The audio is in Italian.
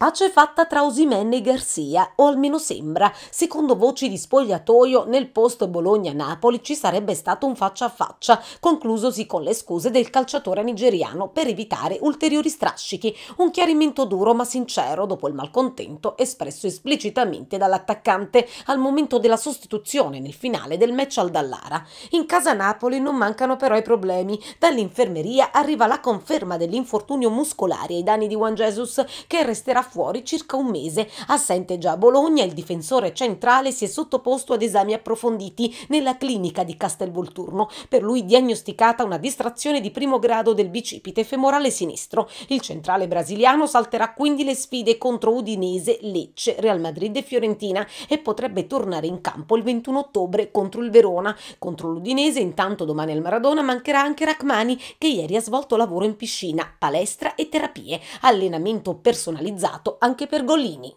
Pace fatta tra Osimenne e Garcia, o almeno sembra. Secondo voci di spogliatoio, nel post Bologna-Napoli ci sarebbe stato un faccia a faccia, conclusosi con le scuse del calciatore nigeriano per evitare ulteriori strascichi. Un chiarimento duro ma sincero dopo il malcontento espresso esplicitamente dall'attaccante al momento della sostituzione nel finale del match al Dallara. In casa Napoli non mancano però i problemi. Dall'infermeria arriva la conferma dell'infortunio muscolare ai danni di Juan Jesus, che resterà fuori circa un mese. Assente già a Bologna, il difensore centrale si è sottoposto ad esami approfonditi nella clinica di Castelvolturno. Per lui diagnosticata una distrazione di primo grado del bicipite femorale sinistro. Il centrale brasiliano salterà quindi le sfide contro Udinese, Lecce, Real Madrid e Fiorentina e potrebbe tornare in campo il 21 ottobre contro il Verona. Contro l'Udinese intanto domani al Maradona mancherà anche Rachmani che ieri ha svolto lavoro in piscina, palestra e terapie, allenamento personalizzato mercato anche per Golini.